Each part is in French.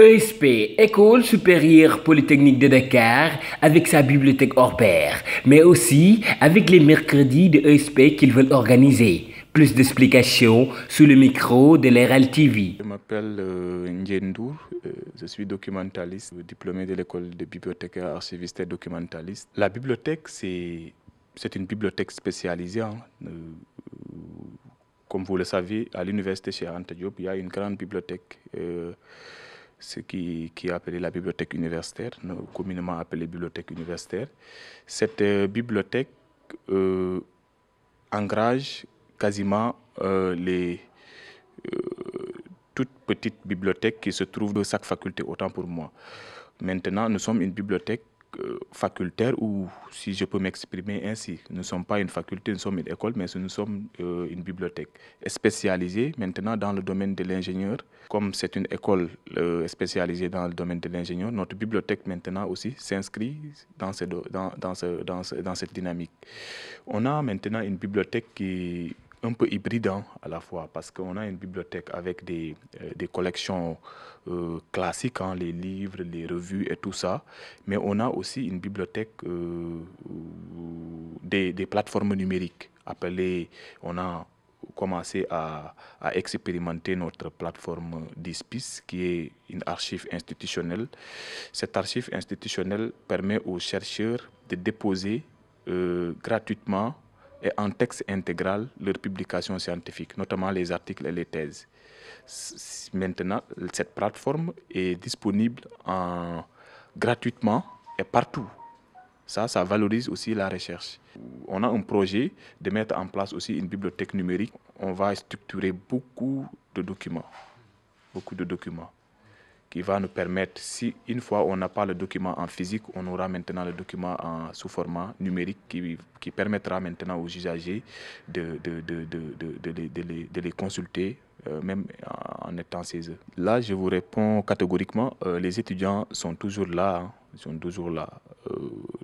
ESP, École supérieure polytechnique de Dakar, avec sa bibliothèque hors pair, mais aussi avec les mercredis de ESP qu'ils veulent organiser. Plus d'explications sous le micro de l'ERL TV. Je m'appelle euh, euh, je suis documentaliste, diplômé de l'école de bibliothécaires, archiviste et documentaliste. La bibliothèque, c'est une bibliothèque spécialisée. Hein. Euh, comme vous le savez, à l'université chez Diop, il y a une grande bibliothèque euh, ce qui, qui, est appelé la bibliothèque universitaire, communément appelée bibliothèque universitaire. Cette euh, bibliothèque euh, engage quasiment euh, les, euh, toutes petites bibliothèques qui se trouvent dans chaque faculté, autant pour moi. Maintenant, nous sommes une bibliothèque euh, facultaire ou, si je peux m'exprimer ainsi, nous ne sommes pas une faculté, nous sommes une école, mais nous sommes euh, une bibliothèque spécialisée maintenant dans le domaine de l'ingénieur. Comme c'est une école euh, spécialisée dans le domaine de l'ingénieur, notre bibliothèque maintenant aussi s'inscrit dans, ce, dans, dans, ce, dans cette dynamique. On a maintenant une bibliothèque qui un peu hybride hein, à la fois, parce qu'on a une bibliothèque avec des, euh, collections euh, classiques, hein, les livres, les revues et tout ça, mais on a aussi une bibliothèque euh, des, des, plateformes numériques, appelées, on a commencé à, à expérimenter notre plateforme DISPIS, qui est une archive institutionnelle. Cette archive institutionnelle permet aux chercheurs de déposer gratuitement et en texte intégral leurs publications scientifiques, notamment les articles et les thèses. Maintenant, cette plateforme est disponible en, gratuitement et partout. Ça, ça valorise aussi la recherche. On a un projet de mettre en place aussi une bibliothèque numérique. On va structurer beaucoup de documents. Beaucoup de documents qui va nous permettre, si une fois on n'a pas le document en physique, on aura maintenant le document en, sous format numérique qui, qui permettra maintenant aux usagers de, de, de, de, de les, les, consulter, euh, même en étant chez eux. Là, je vous réponds catégoriquement, euh, les étudiants sont toujours là, hein. ils sont toujours là. Euh,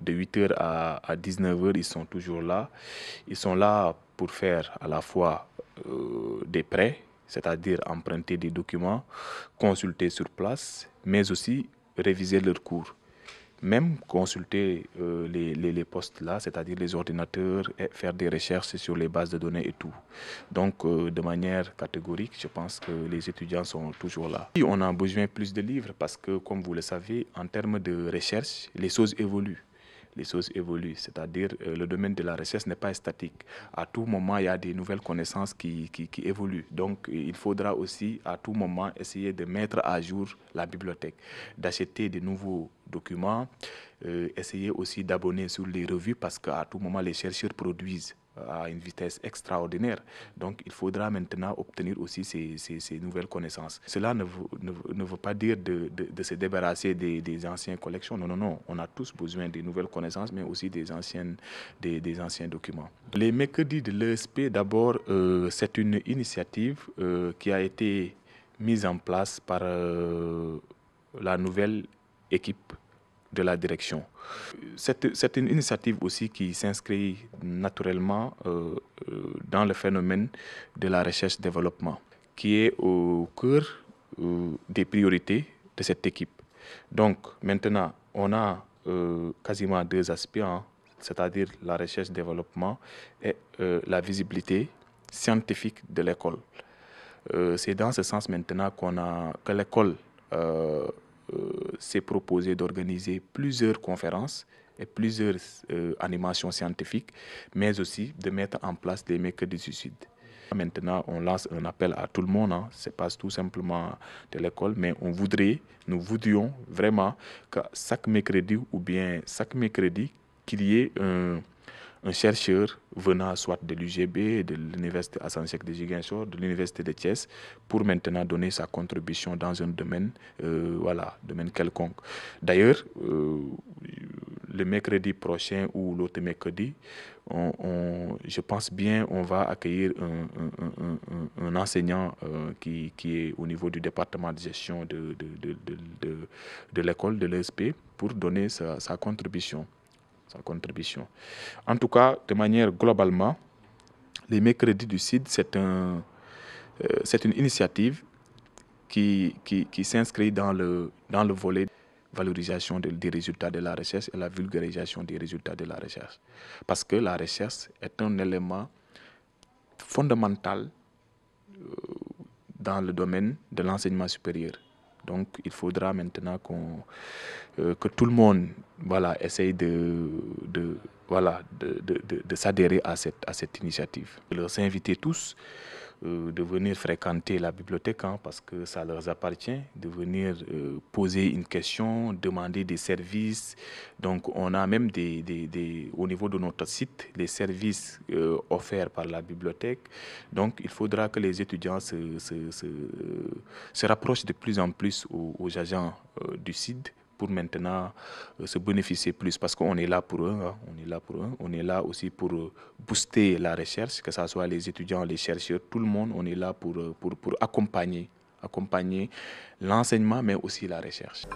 de 8h à, à 19h, ils sont toujours là. Ils sont là pour faire à la fois des prêts, c'est-à-dire emprunter des documents, consulter sur place, mais aussi réviser leurs cours. Même consulter euh, les, les, les, postes là, c'est-à-dire les ordinateurs, et faire des recherches sur les bases de données et tout. Donc, euh, de manière catégorique, je pense que les étudiants sont toujours là. Et on a besoin plus de livres parce que, comme vous le savez, en termes de recherche, les choses évoluent les choses évoluent. C'est-à-dire euh, le domaine de la recherche n'est pas statique. À tout moment, il y a des nouvelles connaissances qui, évoluent. Donc, il faudra aussi à tout moment essayer de mettre à jour la bibliothèque, d'acheter de nouveaux documents, euh, essayer aussi d'abonner sur les revues parce qu'à tout moment, les chercheurs produisent à une vitesse extraordinaire. Donc il faudra maintenant obtenir aussi ces, nouvelles connaissances. Cela ne veut, ne, veut pas dire de, se débarrasser des, anciennes collections. Non, non, non. On a tous besoin des nouvelles connaissances, mais aussi des, anciennes, des, anciens documents. Les mercredis de l'ESP, d'abord, euh, c'est une initiative euh, qui a été mise en place par euh, la nouvelle équipe de la direction. C'est une initiative aussi qui s'inscrit naturellement euh, euh, dans le phénomène de la recherche-développement, qui est au cœur euh, des priorités de cette équipe. Donc maintenant, on a quasiment deux aspects, hein, c'est-à-dire la recherche-développement et la visibilité scientifique de l'école. C'est dans ce sens maintenant qu'on a, que l'école euh, s'est proposé d'organiser plusieurs conférences et plusieurs euh, animations scientifiques, mais aussi de mettre en place des mercredis suicides. Maintenant, on lance un appel à tout le monde, hein. ce n'est pas tout simplement de l'école, mais on voudrait, nous voudrions vraiment que chaque mercredi ou bien chaque mercredi, qu'il y ait un un chercheur venant soit de l'UGB, de l'Université de de l'Université de Thiès, pour maintenant donner sa contribution dans un domaine, euh, voilà, domaine quelconque. D'ailleurs, euh, le mercredi prochain ou l'autre mercredi, on, je pense bien on va accueillir un, enseignant euh, qui, est au niveau du département de gestion de, de, l'école, de l'ESP, pour donner sa, sa contribution sa contribution. En tout cas, de manière globalement, les mécrédits du CID, c'est un, euh, une initiative qui, qui, s'inscrit dans le, dans le volet valorisation des résultats de la recherche et la vulgarisation des résultats de la recherche. Parce que la recherche est un élément fondamental euh, dans le domaine de l'enseignement supérieur. Donc il faudra maintenant qu'on euh, que tout le monde voilà, essaye de, de voilà, de, de, s'adhérer à cette, à cette initiative. Leur inviter tous euh, de venir fréquenter la bibliothèque hein, parce que ça leur appartient, de venir euh, poser une question, demander des services. Donc on a même des, des, des au niveau de notre site les services euh, offerts par la bibliothèque. Donc il faudra que les étudiants se, se, se, rapprochent de plus en plus aux, agents du site pour maintenant euh, se bénéficier plus parce qu'on est là pour eux, hein. on est là pour on est là aussi pour euh, booster la recherche, que ce soit les étudiants, les chercheurs, tout le monde, on est là pour, euh, pour, pour accompagner, accompagner l'enseignement mais aussi la recherche.